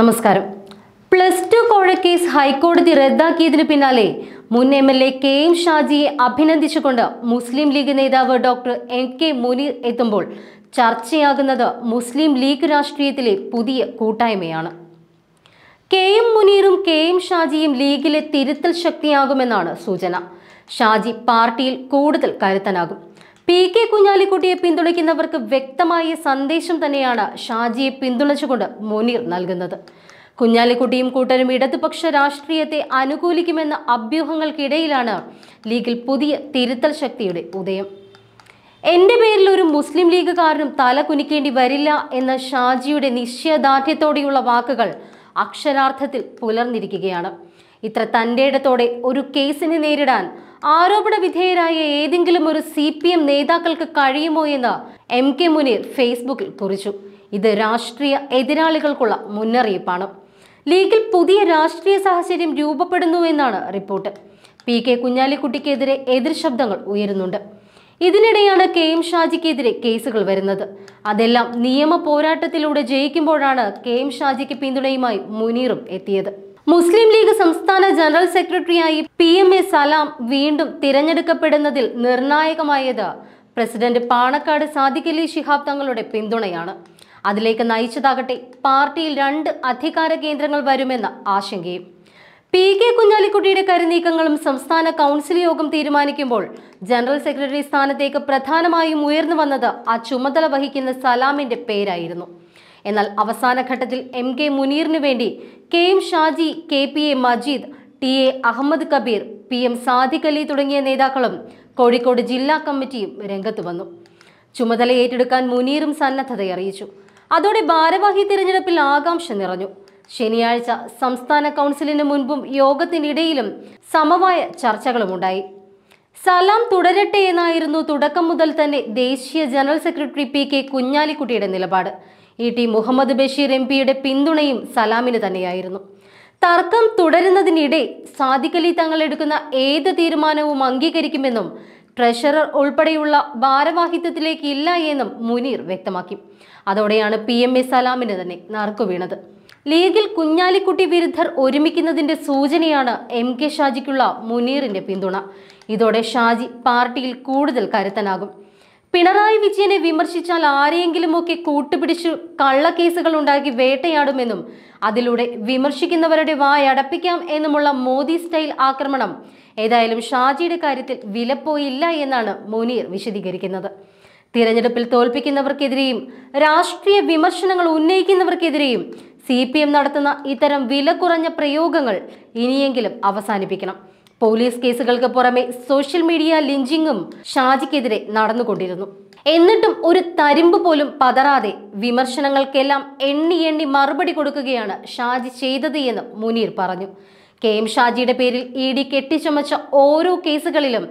നമസ്കാരം plus two കോഴക്കേസ് ഹൈക്കോടതി റദ്ദാക്കിയതിനു പിന്നാലെ മുൻ M L A K M ഷാജിയെ അഭിനന്ദിച്ചുകൊണ്ട് മുസ്ലിം ലീഗ് നേതാവ് ഡോക്ടർ എം കെ മുനീർ എത്തുമ്പോൾ ചർച്ചയാകുന്നത് മുസ്ലിം ലീഗ് രാഷ്ട്രീയത്തിലെ പുതിയ കൂട്ടായ്മയാണ് കെ എം മുനീറും കെ എം ഷാജിയും ലീഗിലെ തിരുത്തൽ ശക്തിയാകുമെന്നാണ് സൂചന ഷാജി പാർട്ടിയിൽ കൂടുതൽ കരുത്തനാകും പി കെ കുഞ്ഞാലിക്കുട്ടിയെ പിന്തുണയ്ക്കുന്നവർക്ക് വ്യക്തമായ സന്ദേശം തന്നെയാണ് ഷാജിയെ പിന്തുണച്ചുകൊണ്ട് മുനീർ നൽകുന്നത് കുഞ്ഞാലിക്കുട്ടിയും കൂട്ടരും ഇടതുപക്ഷ രാഷ്ട്രീയത്തെ അനുകൂലിക്കുമെന്ന അഭ്യൂഹങ്ങൾക്കിടയിലാണ് ലീഗിൽ പുതിയ തിരുത്തൽ ശക്തിയുടെ ഉദയം എൻ്റെ പേരിൽ ഒരു മുസ്ലിം ലീഗുകാരനും തല കുനിക്കേണ്ടി വരില്ല എന്ന ഷാജിയുടെ നിശ്ചയദാർഢ്യത്തോടെയുള്ള വാക്കുകൾ അക്ഷരാർത്ഥത്തിൽ പുലർന്നിരിക്കുകയാണ് ഇത്ര ഇടത്തോടെ ഒരു കേസിനെ നേരിടാൻ ആരോപണ വിധേയരായ ഏതെങ്കിലും ഒരു സി പി എം നേതാക്കൾക്ക് കഴിയുമോ എന്ന് എം കെ മുനീർ ഫേസ്ബുക്കിൽ കുറിച്ചു ഇത് രാഷ്ട്രീയ എതിരാളികൾക്കുള്ള മുന്നറിയിപ്പാണ് ലീഗിൽ പുതിയ രാഷ്ട്രീയ സാഹചര്യം രൂപപ്പെടുന്നു എന്നാണ് റിപ്പോർട്ട് പി കെ കുഞ്ഞാലിക്കുട്ടിക്കെതിരെ ശബ്ദങ്ങൾ ഉയരുന്നുണ്ട് ഇതിനിടെയാണ് കെ എം ഷാജിക്കെതിരെ കേസുകൾ വരുന്നത് അതെല്ലാം നിയമ പോരാട്ടത്തിലൂടെ ജയിക്കുമ്പോഴാണ് കെ എം ഷാജിക്ക് പിന്തുണയുമായി മുനീറും എത്തിയത് മുസ്ലിം ലീഗ് സംസ്ഥാന ജനറൽ സെക്രട്ടറിയായി പി എം എ സലാം വീണ്ടും തിരഞ്ഞെടുക്കപ്പെടുന്നതിൽ നിർണായകമായത് പ്രസിഡന്റ് പാണക്കാട് സാദിഖലി ശിഹാബ് തങ്ങളുടെ പിന്തുണയാണ് അതിലേക്ക് നയിച്ചതാകട്ടെ പാർട്ടിയിൽ രണ്ട് അധികാര കേന്ദ്രങ്ങൾ വരുമെന്ന ആശങ്കയും പി കെ കുഞ്ഞാലിക്കുട്ടിയുടെ കരുനീക്കങ്ങളും സംസ്ഥാന കൗൺസിൽ യോഗം തീരുമാനിക്കുമ്പോൾ ജനറൽ സെക്രട്ടറി സ്ഥാനത്തേക്ക് പ്രധാനമായും ഉയർന്നു വന്നത് ആ ചുമതല വഹിക്കുന്ന സലാമിന്റെ പേരായിരുന്നു എന്നാൽ അവസാന ഘട്ടത്തിൽ എം കെ മുനീറിനു വേണ്ടി K M Shaji K P A Majeed T A Ahammed Kabeer P M Sadiq Ali തുടങ്ങിയ നേതാക്കളും കോഴിക്കോട് ജില്ലാ കമ്മിറ്റിയും രംഗത്ത് വന്നു ചുമതല ഏറ്റെടുക്കാൻ മുനീറും അറിയിച്ചു അതോടെ ഭാരവാഹി തിരഞ്ഞെടുപ്പിൽ ആകാംക്ഷ നിറഞ്ഞു ശനിയാഴ്ച സംസ്ഥാന കൗൺസിലിന് മുൻപും യോഗത്തിനിടയിലും സമവായ ചർച്ചകളുമുണ്ടായി സലാം തുടരട്ടെ എന്നായിരുന്നു തുടക്കം മുതൽ തന്നെ ദേശീയ ജനറൽ സെക്രട്ടറി പി കെ കുഞ്ഞാലിക്കുട്ടിയുടെ നിലപാട് E T Muhammad Basheer M പിയുടെ പിന്തുണയും സലാമിന് തന്നെയായിരുന്നു തർക്കം തുടരുന്നതിനിടെ സാദിഖലി തങ്ങൾ എടുക്കുന്ന ഏത് തീരുമാനവും അംഗീകരിക്കുമെന്നും ട്രഷറർ ഉൾപ്പെടെയുള്ള ഭാരവാഹിത്വത്തിലേക്ക് ഇല്ല എന്നും മുനീർ വ്യക്തമാക്കി അതോടെയാണ് പി എം എ സലാമിന് തന്നെ നറുക്കു വീണത് ലീഗിൽ കുഞ്ഞാലിക്കുട്ടി വിരുദ്ധർ ഒരുമിക്കുന്നതിന്റെ സൂചനയാണ് എം കെ ഷാജിക്കുള്ള മുനീറിന്റെ പിന്തുണ ഇതോടെ ഷാജി പാർട്ടിയിൽ കൂടുതൽ കരുത്തനാകും പിണറായി വിജയനെ വിമർശിച്ചാൽ ആരെയെങ്കിലുമൊക്കെ കൂട്ടുപിടിച്ചു കള്ളക്കേസുകൾ ഉണ്ടാക്കി വേട്ടയാടുമെന്നും അതിലൂടെ വിമർശിക്കുന്നവരുടെ വായടപ്പിക്കാം എന്നുമുള്ള മോദി സ്റ്റൈൽ ആക്രമണം ഏതായാലും ഷാജിയുടെ കാര്യത്തിൽ വിലപ്പോയില്ല എന്നാണ് മുനീർ വിശദീകരിക്കുന്നത് തിരഞ്ഞെടുപ്പിൽ തോൽപ്പിക്കുന്നവർക്കെതിരെയും രാഷ്ട്രീയ വിമർശനങ്ങൾ ഉന്നയിക്കുന്നവർക്കെതിരെയും സി നടത്തുന്ന ഇത്തരം വില പ്രയോഗങ്ങൾ ഇനിയെങ്കിലും അവസാനിപ്പിക്കണം പോലീസ് കേസുകൾക്ക് പുറമെ സോഷ്യൽ മീഡിയ ലിഞ്ചിങ്ങും ഷാജിക്കെതിരെ നടന്നുകൊണ്ടിരുന്നു എന്നിട്ടും ഒരു തരിമ്പ് പോലും പതറാതെ വിമർശനങ്ങൾക്കെല്ലാം എണ്ണി എണ്ണി മറുപടി കൊടുക്കുകയാണ് ഷാജി ചെയ്തത് എന്ന് മുനീർ പറഞ്ഞു കെ എം ഷാജിയുടെ പേരിൽ ഇ ഡി കെട്ടിച്ചമച്ച ഓരോ കേസുകളിലും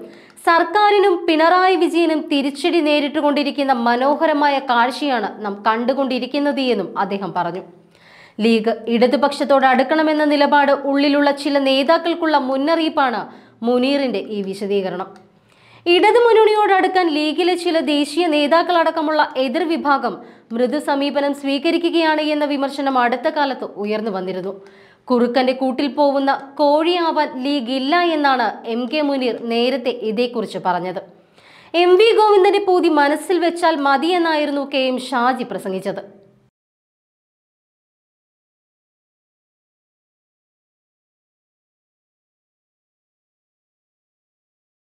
സർക്കാരിനും പിണറായി വിജയനും തിരിച്ചടി നേരിട്ടുകൊണ്ടിരിക്കുന്ന മനോഹരമായ കാഴ്ചയാണ് നാം കണ്ടുകൊണ്ടിരിക്കുന്നത് എന്നും അദ്ദേഹം പറഞ്ഞു ലീഗ് ഇടതുപക്ഷത്തോട് അടുക്കണമെന്ന നിലപാട് ഉള്ളിലുള്ള ചില നേതാക്കൾക്കുള്ള മുന്നറിയിപ്പാണ് മുനീറിന്റെ ഈ വിശദീകരണം ഇടതു അടുക്കാൻ ലീഗിലെ ചില ദേശീയ നേതാക്കളടക്കമുള്ള എതിർ വിഭാഗം മൃദു സമീപനം സ്വീകരിക്കുകയാണ് എന്ന വിമർശനം അടുത്ത കാലത്ത് ഉയർന്നു വന്നിരുന്നു കുറുക്കന്റെ കൂട്ടിൽ പോകുന്ന കോഴിയാവാൻ ലീഗ് ഇല്ല എന്നാണ് എം കെ മുനീർ നേരത്തെ ഇതേക്കുറിച്ച് പറഞ്ഞത് എം വി ഗോവിന്ദന്റെ പൂതി മനസ്സിൽ വെച്ചാൽ മതിയെന്നായിരുന്നു കെ എം ഷാജി പ്രസംഗിച്ചത്